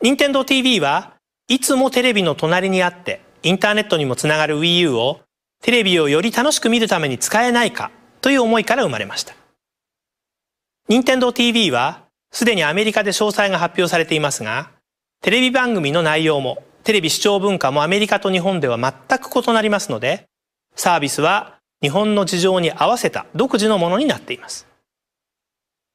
Nintendo TV はいつもテレビの隣にあってインターネットにもつながる WiiU をテレビをより楽しく見るために使えないかという思いから生まれました。Nintendo TV はすでにアメリカで詳細が発表されていますが、テレビ番組の内容もテレビ視聴文化もアメリカと日本では全く異なりますので、サービスは日本の事情に合わせた独自のものになっています。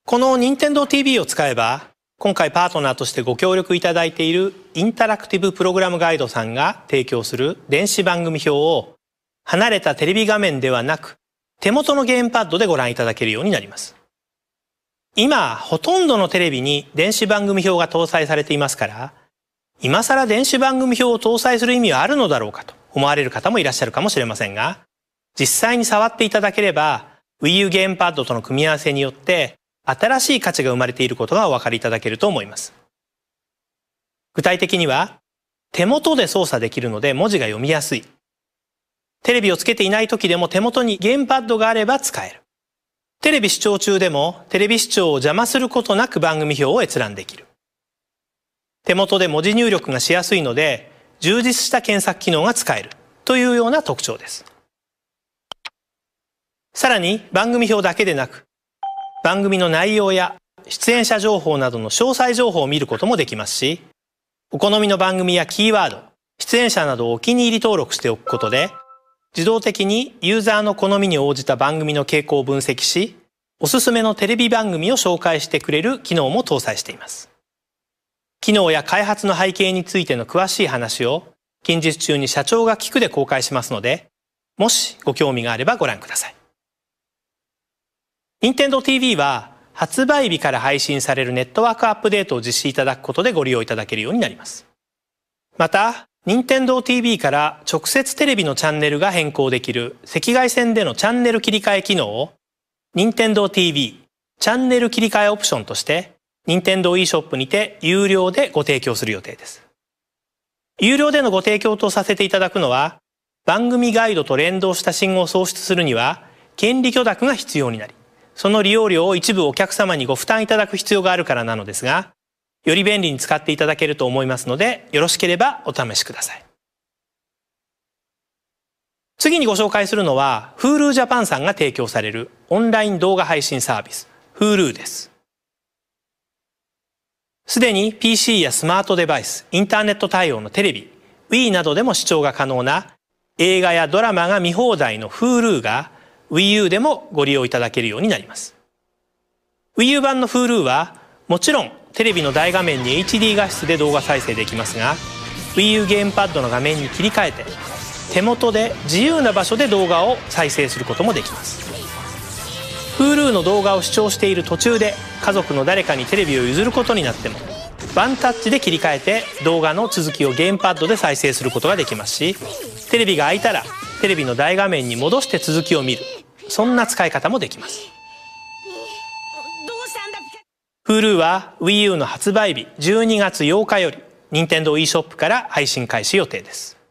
この Nintendo TV を使えば今回パートナーとしてご協力いただいているインタラクティブプログラムガイドさんが提供する電子番組表を離れたテレビ画面ではなく手元のゲームパッドでご覧いただけるようになります。今、ほとんどのテレビに電子番組表が搭載されていますから、今更電子番組表を搭載する意味はあるのだろうかと思われる方もいらっしゃるかもしれませんが、実際に触っていただければ、Wii U ゲームパッドとの組み合わせによって新しい価値が生まれていることがお分かりいただけると思います。具体的には、手元で操作できるので文字が読みやすい。テレビをつけていない時でも手元にゲームパッドがあれば使える。テレビ視聴中でもテレビ視聴を邪魔することなく番組表を閲覧できる。手元で文字入力がしやすいので充実した検索機能が使えるというような特徴です。さらに番組表だけでなく番組の内容や出演者情報などの詳細情報を見ることもできますし、お好みの番組やキーワード、出演者などをお気に入り登録しておくことで、自動的にユーザーの好みに応じた番組の傾向を分析し、おすすめのテレビ番組を紹介してくれる機能も搭載しています。機能や開発の背景についての詳しい話を近日中に社長が聞くで公開しますので、もしご興味があればご覧ください。NintendoTV は発売日から配信されるネットワークアップデートを実施いただくことでご利用いただけるようになります。また、NintendoTV から直接テレビのチャンネルが変更できる赤外線でのチャンネル切り替え機能を NintendoTV チャンネル切り替えオプションとして Nintendo e ショップにて有料でご提供する予定です。有料でのご提供とさせていただくのは番組ガイドと連動した信号を創出するには権利許諾が必要になりその利用料を一部お客様にご負担いただく必要があるからなのですが、より便利に使っていただけると思いますので、よろしければお試しください。次にご紹介するのは、Hulu Japan さんが提供されるオンライン動画配信サービス、Hulu です。すでに PC やスマートデバイス、インターネット対応のテレビ、Wii などでも視聴が可能な映画やドラマが見放題の Hulu が WiiU でもご利用いただけるようになります WiiU 版の Hulu はもちろんテレビの大画面に HD 画質で動画再生できますが WiiU ゲームパッドの画面に切り替えて手元で自由な場所で動画を再生することもできます Hulu の動画を視聴している途中で家族の誰かにテレビを譲ることになってもワンタッチで切り替えて動画の続きをゲームパッドで再生することができますしテレビが開いたらテレビの大画面に戻して続きを見るそんな使い方もできます Hulu は WiiU の発売日12月8日より NintendoeShop から配信開始予定です